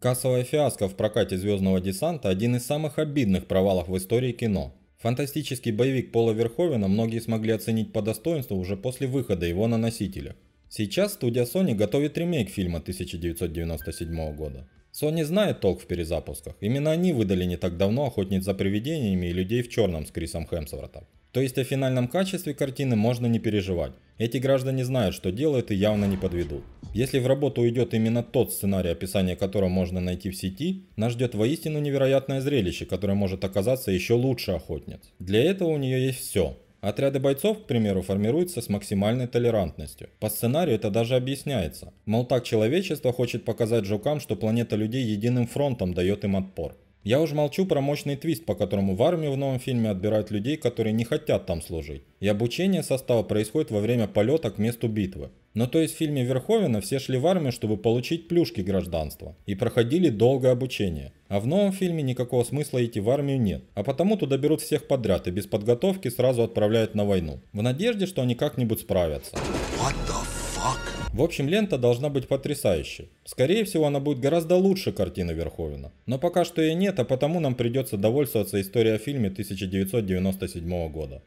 Кассовая фиаско в прокате «Звездного десанта» – один из самых обидных провалов в истории кино. Фантастический боевик Пола Верховена многие смогли оценить по достоинству уже после выхода его на носителях. Сейчас студия Sony готовит ремейк фильма 1997 года. Sony знает толк в перезапусках. Именно они выдали не так давно «Охотниц за привидениями» и «Людей в черном» с Крисом Хемсвортом. То есть о финальном качестве картины можно не переживать. Эти граждане знают, что делают и явно не подведут. Если в работу уйдет именно тот сценарий, описание которого можно найти в сети, нас ждет воистину невероятное зрелище, которое может оказаться еще лучше охотниц. Для этого у нее есть все. Отряды бойцов, к примеру, формируются с максимальной толерантностью. По сценарию это даже объясняется. Мол, так человечество хочет показать жукам, что планета людей единым фронтом дает им отпор. Я уж молчу про мощный твист, по которому в армию в новом фильме отбирают людей, которые не хотят там служить. И обучение состава происходит во время полета к месту битвы. Но ну, то есть в фильме Верховина все шли в армию, чтобы получить плюшки гражданства. И проходили долгое обучение. А в новом фильме никакого смысла идти в армию нет. А потому туда берут всех подряд и без подготовки сразу отправляют на войну. В надежде, что они как-нибудь справятся. What the в общем, лента должна быть потрясающей. Скорее всего, она будет гораздо лучше картины Верховина. Но пока что ее нет, а потому нам придется довольствоваться историей о фильме 1997 года.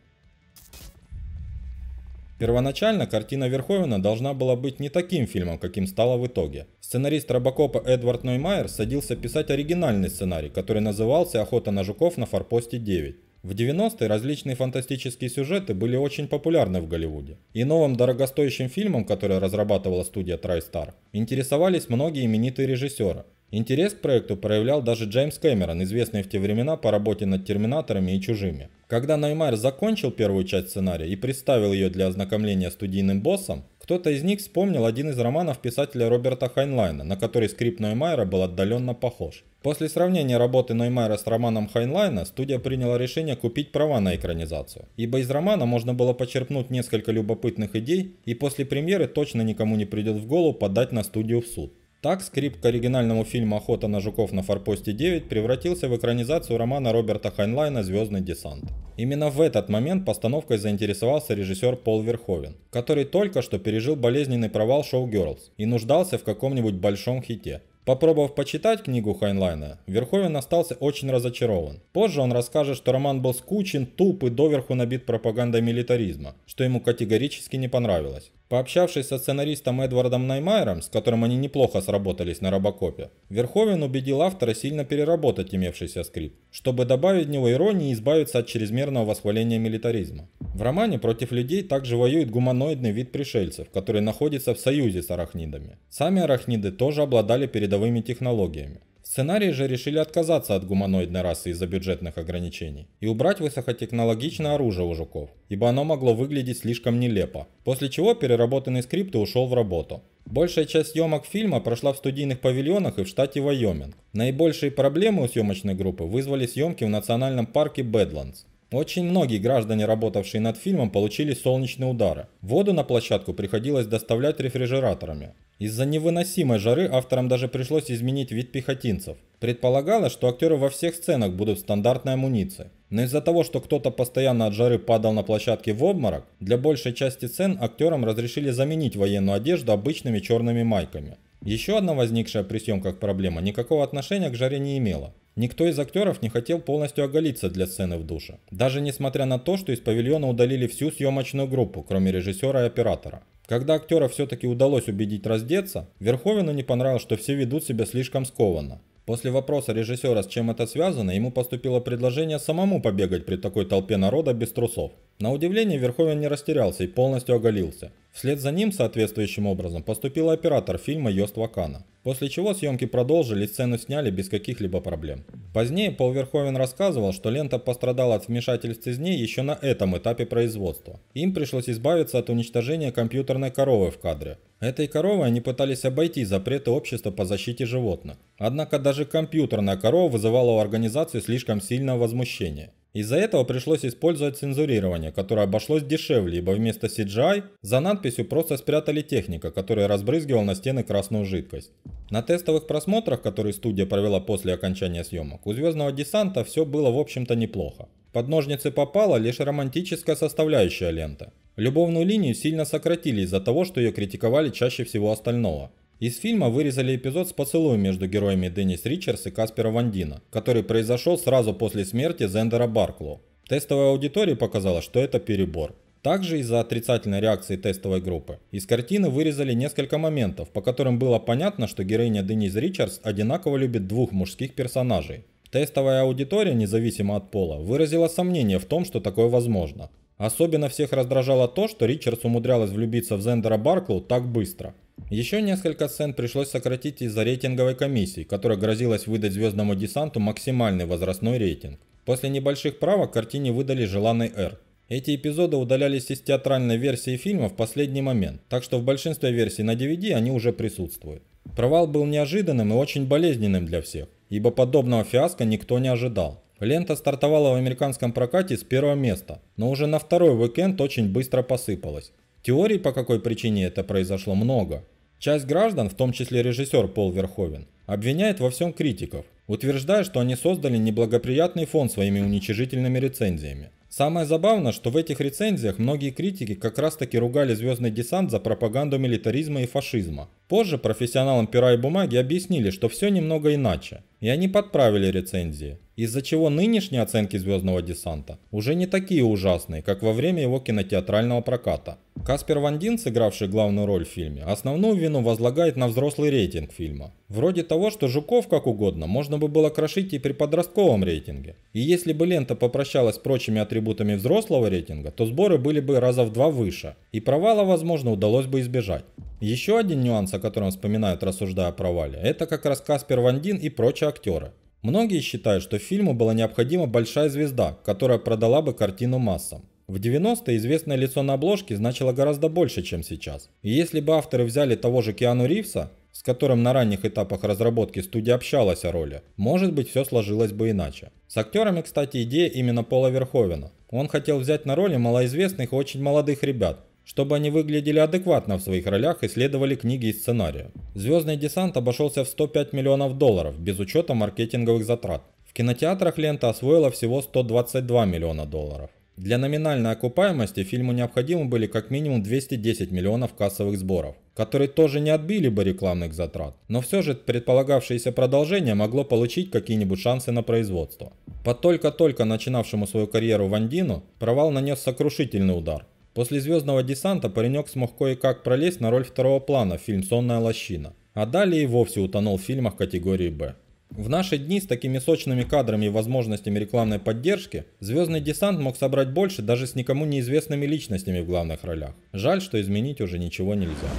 Первоначально картина Верховина должна была быть не таким фильмом, каким стала в итоге. Сценарист Робокопа Эдвард Ноймайер садился писать оригинальный сценарий, который назывался «Охота на жуков на форпосте 9». В 90-е различные фантастические сюжеты были очень популярны в Голливуде, и новым дорогостоящим фильмом, который разрабатывала студия TriStar, интересовались многие именитые режиссеры. Интерес к проекту проявлял даже Джеймс Кэмерон, известный в те времена по работе над «Терминаторами» и «Чужими». Когда Наймайр закончил первую часть сценария и представил ее для ознакомления студийным боссом, кто-то из них вспомнил один из романов писателя Роберта Хайнлайна, на который скрипт Ноймайера был отдаленно похож. После сравнения работы Ноймайера с романом Хайнлайна, студия приняла решение купить права на экранизацию. Ибо из романа можно было почерпнуть несколько любопытных идей, и после премьеры точно никому не придет в голову подать на студию в суд. Так скрипт к оригинальному фильму «Охота на жуков на форпосте 9» превратился в экранизацию романа Роберта Хайнлайна «Звездный десант». Именно в этот момент постановкой заинтересовался режиссер Пол Верховен, который только что пережил болезненный провал шоу Girls и нуждался в каком-нибудь большом хите. Попробовав почитать книгу Хайнлайна, Верховен остался очень разочарован. Позже он расскажет, что роман был скучен, туп и доверху набит пропагандой милитаризма, что ему категорически не понравилось. Пообщавшись со сценаристом Эдвардом Наймайером, с которым они неплохо сработались на Робокопе, Верховен убедил автора сильно переработать имевшийся скрипт, чтобы добавить в него иронии и избавиться от чрезмерного восхваления милитаризма. В романе против людей также воюет гуманоидный вид пришельцев, который находится в союзе с арахнидами. Сами арахниды тоже обладали передовыми технологиями. В сценарии же решили отказаться от гуманоидной расы из-за бюджетных ограничений и убрать высокотехнологичное оружие у жуков, ибо оно могло выглядеть слишком нелепо, после чего переработанный скрипт и ушел в работу. Большая часть съемок фильма прошла в студийных павильонах и в штате Вайоминг. Наибольшие проблемы у съемочной группы вызвали съемки в национальном парке Бэдландс, очень многие граждане, работавшие над фильмом, получили солнечные удары. Воду на площадку приходилось доставлять рефрижераторами. Из-за невыносимой жары авторам даже пришлось изменить вид пехотинцев. Предполагалось, что актеры во всех сценах будут в стандартной амуниции. Но из-за того, что кто-то постоянно от жары падал на площадке в обморок, для большей части сцен актерам разрешили заменить военную одежду обычными черными майками. Еще одна возникшая при съемках проблема никакого отношения к жаре не имела. Никто из актеров не хотел полностью оголиться для сцены в душе, даже несмотря на то, что из павильона удалили всю съемочную группу, кроме режиссера и оператора. Когда актера все-таки удалось убедить раздеться, Верховину не понравилось, что все ведут себя слишком скованно. После вопроса режиссера, с чем это связано, ему поступило предложение самому побегать при такой толпе народа без трусов. На удивление Верховен не растерялся и полностью оголился. Вслед за ним соответствующим образом поступил оператор фильма Йост Вакана, после чего съемки продолжили, сцену сняли без каких-либо проблем. Позднее Пол Верховен рассказывал, что лента пострадала от вмешательств из ней еще на этом этапе производства. Им пришлось избавиться от уничтожения компьютерной коровы в кадре. Этой коровой они пытались обойти запреты общества по защите животных. Однако даже компьютерная корова вызывала у организации слишком сильное возмущение. Из-за этого пришлось использовать цензурирование, которое обошлось дешевле, ибо вместо CGI за надписью просто спрятали техника, которая разбрызгивала на стены красную жидкость. На тестовых просмотрах, которые студия провела после окончания съемок, у «Звездного десанта» все было в общем-то неплохо. Под ножницы попала лишь романтическая составляющая ленты. Любовную линию сильно сократили из-за того, что ее критиковали чаще всего остального – из фильма вырезали эпизод с поцелуем между героями Деннис Ричардс и Каспера Вандина, который произошел сразу после смерти Зендера Барклоу. Тестовая аудитория показала, что это перебор. Также из-за отрицательной реакции тестовой группы из картины вырезали несколько моментов, по которым было понятно, что героиня Денис Ричардс одинаково любит двух мужских персонажей. Тестовая аудитория, независимо от пола, выразила сомнение в том, что такое возможно. Особенно всех раздражало то, что Ричардс умудрялась влюбиться в Зендера Барклу так быстро. Еще несколько сцен пришлось сократить из-за рейтинговой комиссии, которая грозилась выдать звездному десанту максимальный возрастной рейтинг. После небольших правок картине выдали желанный R. Эти эпизоды удалялись из театральной версии фильма в последний момент, так что в большинстве версий на DVD они уже присутствуют. Провал был неожиданным и очень болезненным для всех, ибо подобного фиаско никто не ожидал. Лента стартовала в американском прокате с первого места, но уже на второй уикенд очень быстро посыпалась. Теорий, по какой причине это произошло, много. Часть граждан, в том числе режиссер Пол Верховен, обвиняет во всем критиков, утверждая, что они создали неблагоприятный фон своими уничижительными рецензиями. Самое забавное, что в этих рецензиях многие критики как раз таки ругали «Звездный десант» за пропаганду милитаризма и фашизма. Позже профессионалам пера и бумаги объяснили, что все немного иначе и они подправили рецензии, из-за чего нынешние оценки «Звездного десанта» уже не такие ужасные, как во время его кинотеатрального проката. Каспер Вандин, сыгравший главную роль в фильме, основную вину возлагает на взрослый рейтинг фильма. Вроде того, что жуков как угодно можно бы было крошить и при подростковом рейтинге. И если бы лента попрощалась с прочими атрибутами взрослого рейтинга, то сборы были бы раза в два выше, и провала, возможно, удалось бы избежать. Еще один нюанс, о котором вспоминают, рассуждая о провале, это как раз Каспер Вандин и прочие актеры. Многие считают, что фильму была необходима большая звезда, которая продала бы картину массам. В 90-е известное лицо на обложке значило гораздо больше, чем сейчас. И если бы авторы взяли того же Киану Ривса, с которым на ранних этапах разработки студия общалась о роли, может быть все сложилось бы иначе. С актерами, кстати, идея именно Пола Верховена. Он хотел взять на роли малоизвестных и очень молодых ребят, чтобы они выглядели адекватно в своих ролях и следовали книге и сценарию. «Звездный десант» обошелся в 105 миллионов долларов, без учета маркетинговых затрат. В кинотеатрах лента освоила всего 122 миллиона долларов. Для номинальной окупаемости фильму необходимы были как минимум 210 миллионов кассовых сборов, которые тоже не отбили бы рекламных затрат, но все же предполагавшееся продолжение могло получить какие-нибудь шансы на производство. По только-только начинавшему свою карьеру Вандину провал нанес сокрушительный удар. После «Звездного десанта» паренек смог кое-как пролезть на роль второго плана в фильм «Сонная лощина», а далее и вовсе утонул в фильмах категории «Б». В наши дни с такими сочными кадрами и возможностями рекламной поддержки «Звездный десант» мог собрать больше даже с никому неизвестными личностями в главных ролях. Жаль, что изменить уже ничего нельзя.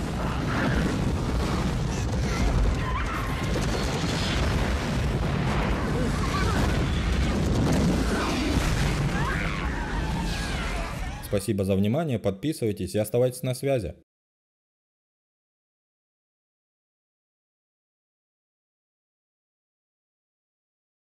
Спасибо за внимание, подписывайтесь и оставайтесь на связи.